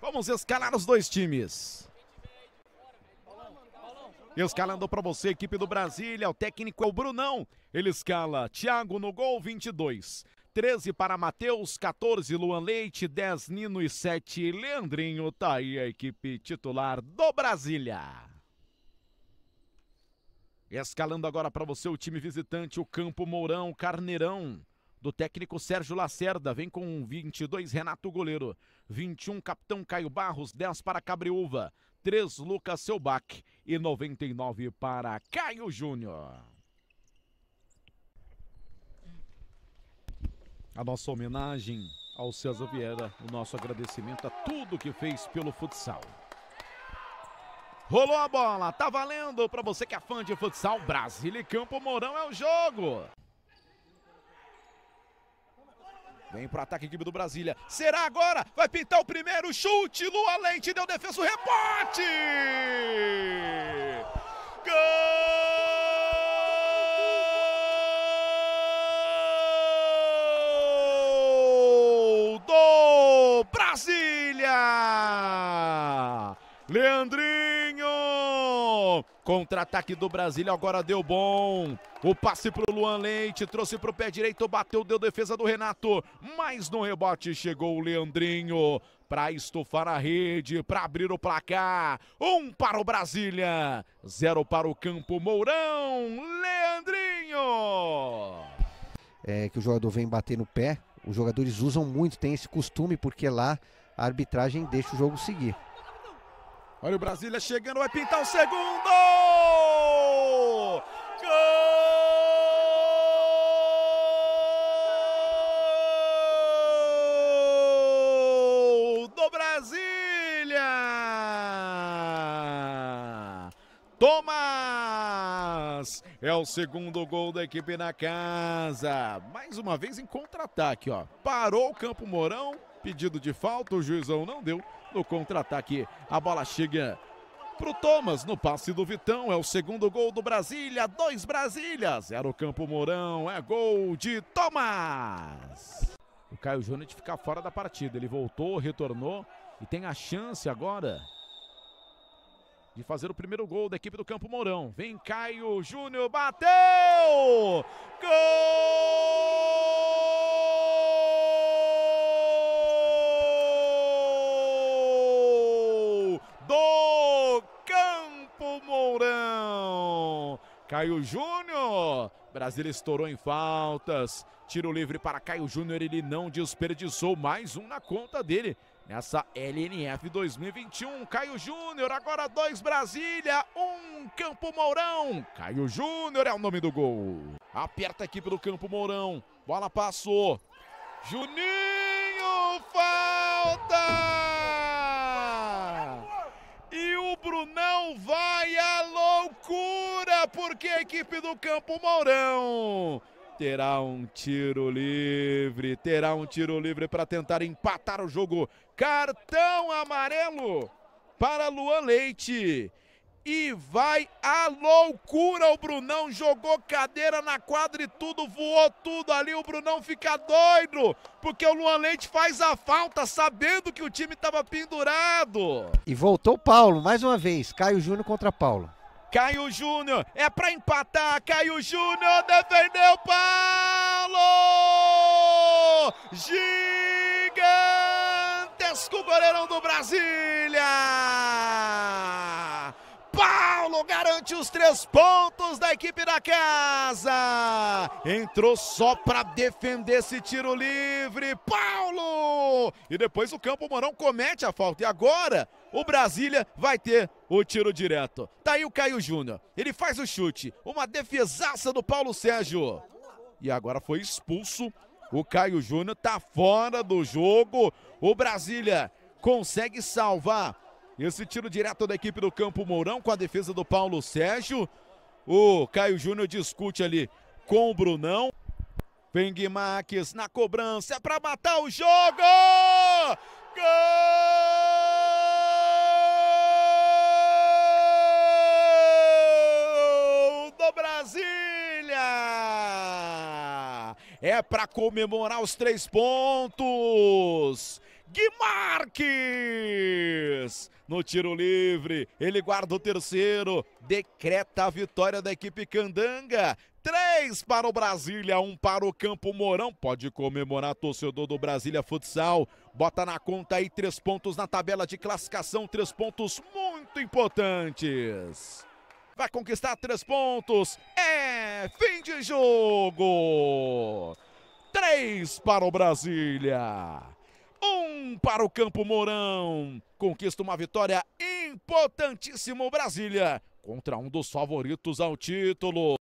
Vamos escalar os dois times. Escalando para você, equipe do Brasília, o técnico é o Brunão. Ele escala Thiago no gol, 22. 13 para Matheus, 14 Luan Leite, 10 Nino e 7 Leandrinho. Tá aí a equipe titular do Brasília. Escalando agora para você o time visitante, o Campo Mourão, Carneirão do técnico Sérgio Lacerda. Vem com 22, Renato Goleiro. 21, Capitão Caio Barros. 10 para Cabriúva. 3, Lucas Selbach. E 99 para Caio Júnior. A nossa homenagem ao César Vieira. O nosso agradecimento a tudo que fez pelo futsal. Rolou a bola, tá valendo para você que é fã de futsal. Brasil e Campo Mourão é o jogo. Vem para ataque equipe do Brasília. Será agora? Vai pintar o primeiro chute. Lua Lente deu defesa, o rebote! Gol do Brasília! Leandrinho Contra-ataque do Brasília, agora deu bom. O passe para o Luan Leite, trouxe para o pé direito, bateu, deu defesa do Renato. Mas no rebote chegou o Leandrinho para estufar a rede, para abrir o placar. Um para o Brasília, zero para o campo Mourão. Leandrinho! É que o jogador vem bater no pé. Os jogadores usam muito, tem esse costume, porque lá a arbitragem deixa o jogo seguir. Olha o Brasília chegando, vai pintar o segundo! Thomas! É o segundo gol da equipe na casa. Mais uma vez em contra-ataque, ó. Parou o Campo Mourão, pedido de falta, o juizão não deu. No contra-ataque, a bola chega pro Thomas no passe do Vitão. É o segundo gol do Brasília. Dois Brasília, zero Campo Mourão. É gol de Thomas. O Caio Júnior de ficar fora da partida. Ele voltou, retornou e tem a chance agora de fazer o primeiro gol da equipe do Campo Mourão. Vem Caio Júnior, bateu! Gol! Do Campo Mourão! Caio Júnior! Brasil estourou em faltas. Tiro livre para Caio Júnior, ele não desperdiçou mais um na conta dele nessa LNF 2021. Caio Júnior, agora dois Brasília, um Campo Mourão. Caio Júnior é o nome do gol. Aperta a equipe do Campo Mourão. Bola passou. Juninho, falta! E o Brunão vai à loucura, porque a equipe do Campo Mourão terá um tiro livre, terá um tiro livre para tentar empatar o jogo. Cartão amarelo para Luan Leite. E vai a loucura, o Brunão jogou cadeira na quadra e tudo voou tudo ali, o Brunão fica doido, porque o Luan Leite faz a falta sabendo que o time estava pendurado. E voltou Paulo mais uma vez, Caio Júnior contra Paulo. Caio Júnior, é para empatar. Caio Júnior defendeu Paulo! Gigantesco goleirão do Brasília! Paulo garante os três pontos da equipe da casa. Entrou só para defender esse tiro livre. Paulo! E depois o Campo Mourão comete a falta. E agora o Brasília vai ter o tiro direto. Tá aí o Caio Júnior. Ele faz o chute. Uma defesaça do Paulo Sérgio. E agora foi expulso. O Caio Júnior tá fora do jogo. O Brasília consegue salvar esse tiro direto da equipe do Campo Mourão com a defesa do Paulo Sérgio. O Caio Júnior discute ali com o Brunão. Vem Guimarães na cobrança, é para matar o jogo! Gol do Brasília! É para comemorar os três pontos! Guimarães no tiro livre, ele guarda o terceiro, decreta a vitória da equipe Candanga, Três para o Brasília, um para o Campo Mourão. Pode comemorar, torcedor do Brasília Futsal. Bota na conta aí três pontos na tabela de classificação, três pontos muito importantes. Vai conquistar três pontos. É fim de jogo. Três para o Brasília. Um para o Campo Mourão. Conquista uma vitória importantíssima, Brasília, contra um dos favoritos ao título.